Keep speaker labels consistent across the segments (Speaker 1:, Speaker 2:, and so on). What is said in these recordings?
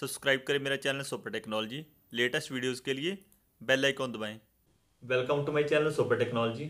Speaker 1: subscribe करें मेरा channel super technology latest videos के लिए बेल आइकॉन दबाएं welcome to my channel super technology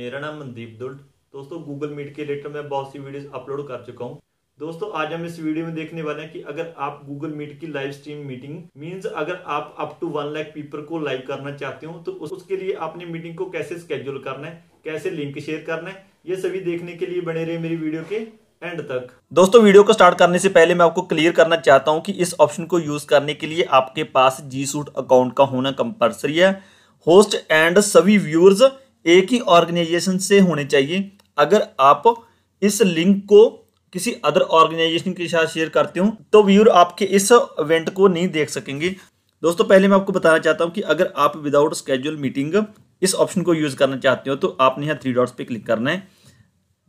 Speaker 1: मेरा नाम मनदीप दुल दोस्तों गूगल मीट के रिलेटेड मैं बहुत सी वीडियोस अपलोड कर चुका हूँ दोस्तों आज हम इस वीडियो में देखने वाले हैं कि अगर आप गूगल मीट की लाइव स्ट्रीम मीटिंग मींस अगर आप up to one lakh people को लाइव करना चाहते हो तो उसके लिए आपने मीटिंग को कैसे स्केड्यूल करना है कैसे लिंक शेयर करना है ये सभी देखने के लिए बने रहे मेरी वीडियो के एंड तक दोस्तों वीडियो को स्टार्ट करने से पहले मैं आपको क्लियर करना चाहता हूं कि इस ऑप्शन को यूज करने के लिए आपके पास जी सूट अकाउंट का होना कंपलसरी है होस्ट एंड सभी व्यूअर्स एक ही ऑर्गेनाइजेशन से होने चाहिए अगर आप इस लिंक को किसी अदर ऑर्गेनाइजेशन के साथ शेयर करते हो तो व्यूअर आपके इस इवेंट को नहीं देख सकेंगे दोस्तों पहले मैं आपको बताना चाहता हूँ कि अगर आप विदाउट स्केड्यूल मीटिंग इस ऑप्शन को यूज़ करना चाहते हो तो आपने यहाँ थ्री डॉट्स पे क्लिक करना है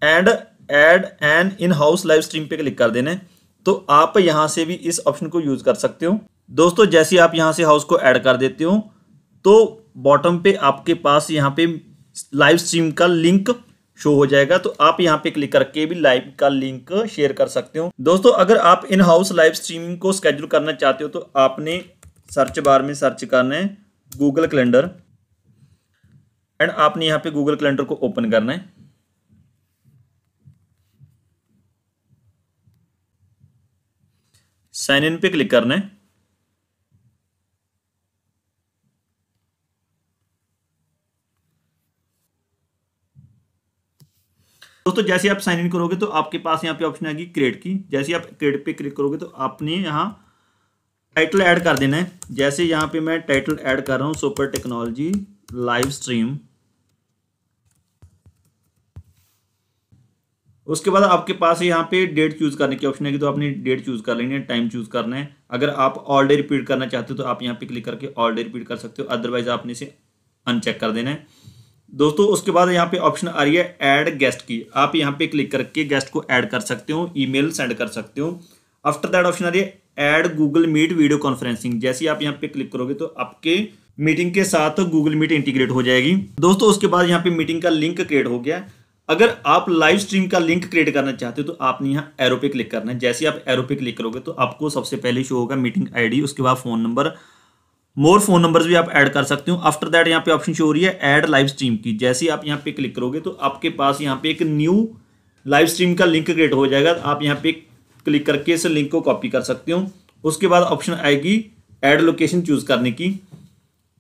Speaker 1: and add an in house live stream पे क्लिक कर देना है तो आप यहाँ से भी इस ऑप्शन को यूज़ कर सकते हो दोस्तों जैसे आप यहाँ से हाउस को ऐड कर देते हो तो बॉटम पे आपके पास यहाँ पे लाइव स्ट्रीम का लिंक शो हो जाएगा तो आप यहाँ पे क्लिक करके भी लाइव का लिंक शेयर कर सकते हो दोस्तों अगर आप इन हाउस लाइव स्ट्रीमिंग को स्केड्यूल करना चाहते हो तो आपने सर्च बार में सर्च करना है गूगल कैलेंडर एंड आपने यहाँ पे गूगल कैलेंडर को ओपन करना है साइन इन पे क्लिक करना है दोस्तों जैसे आप साइन इन करोगे तो आपके पास यहां पे ऑप्शन आएगी क्रिएट की जैसे आप क्रिएट पे क्लिक करोगे तो आपने यहां टाइटल ऐड कर देना है जैसे यहां पे मैं टाइटल ऐड कर रहा हूं सुपर टेक्नोलॉजी लाइव स्ट्रीम उसके बाद आपके पास यहाँ पे डेट चूज करने की ऑप्शन है कि तो आपने डेट चूज कर लेनी है टाइम चूज करना है अगर आप ऑल डे रिपीट करना चाहते हो तो आप यहाँ पे क्लिक करके ऑल डे रिपीट कर सकते हो अदरवाइज आपने इसे अनचेक कर देना है दोस्तों उसके बाद यहाँ पे ऑप्शन आ रही है ऐड गेस्ट की आप यहाँ पे क्लिक करके गेस्ट को ऐड कर सकते हो ईमेल सेंड कर सकते हो आफ्टर दैट ऑप्शन आ रही है add Google Meet video conferencing जैसे आप यहाँ पे क्लिक करोगे तो आपके मीटिंग के साथ गूगल मीट इंटीग्रेट हो जाएगी दोस्तों उसके बाद यहाँ पे मीटिंग का लिंक क्रिएट हो गया अगर आप लाइव स्ट्रीम का लिंक क्रिएट करना चाहते हो तो आपने यहाँ एरो पे क्लिक करना है जैसे आप एरो पे क्लिक करोगे तो आपको सबसे पहले शो होगा मीटिंग आईडी उसके बाद phone number more phone numbers भी आप ऐड कर सकते हो आफ्टर दैट यहाँ पे ऑप्शन शो हो रही है ऐड लाइव स्ट्रीम की जैसे आप यहाँ पे क्लिक करोगे तो आपके पास यहाँ पे एक न्यू लाइव स्ट्रीम का लिंक क्रिएट हो जाएगा आप यहाँ पे क्लिक करके इस लिंक को कॉपी कर सकते हो उसके बाद ऑप्शन आएगी ऐड लोकेशन चूज करने की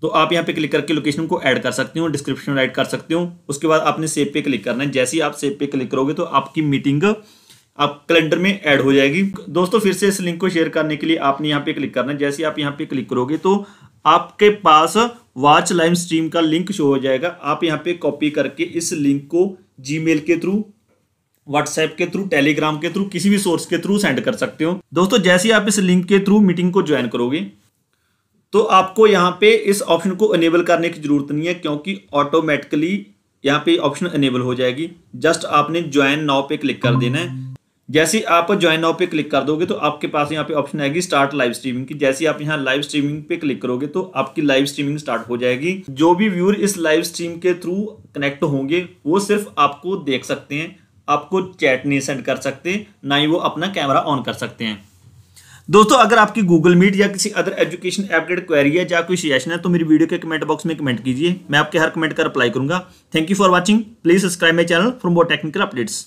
Speaker 1: तो आप यहाँ पे क्लिक करके लोकेशन को ऐड कर सकते हो डिस्क्रिप्शन में ऐड कर सकते हो उसके बाद आपने सेव पे क्लिक करना है जैसे ही आप सेव पे क्लिक करोगे तो आपकी मीटिंग आप कैलेंडर में ऐड हो जाएगी दोस्तों फिर से इस लिंक को शेयर करने के लिए आपने यहाँ पे क्लिक करना है जैसे आप यहाँ पे क्लिक करोगे तो आपके पास वॉच लाइव स्ट्रीम का लिंक शो हो जाएगा आप यहाँ पे कॉपी करके इस लिंक को जी के थ्रू व्हाट्सएप के थ्रू टेलीग्राम के थ्रू किसी भी सोर्स के थ्रू सेंड कर सकते हो दोस्तों जैसे आप इस लिंक के थ्रू मीटिंग को ज्वाइन करोगे तो आपको यहाँ पे इस ऑप्शन को अनेबल करने की ज़रूरत नहीं है क्योंकि ऑटोमेटिकली यहाँ पे ऑप्शन अनेबल हो जाएगी जस्ट आपने ज्वाइन नाव पे क्लिक कर देना है जैसे आप ज्वाइन नाव पे क्लिक कर दोगे तो आपके पास यहाँ पे ऑप्शन आएगी स्टार्ट लाइव स्ट्रीमिंग की जैसे आप यहाँ लाइव स्ट्रीमिंग पे क्लिक करोगे तो आपकी लाइव स्ट्रीमिंग स्टार्ट हो जाएगी जो भी व्यूअर इस लाइव स्ट्रीम के थ्रू कनेक्ट होंगे वो सिर्फ आपको देख सकते हैं आपको चैट नहीं सेंड कर सकते ना ही वो अपना कैमरा ऑन कर सकते हैं दोस्तों अगर आपकी गूगल मीट या किसी अदर एजुकेशन अपडेट क्वेरी है या कोई सजेशन है तो मेरी वीडियो के कमेंट बॉक्स में कमेंट कीजिए मैं आपके हर कमेंट का रिप्लाई करूंगा thank you for watching please subscribe my channel for more technical updates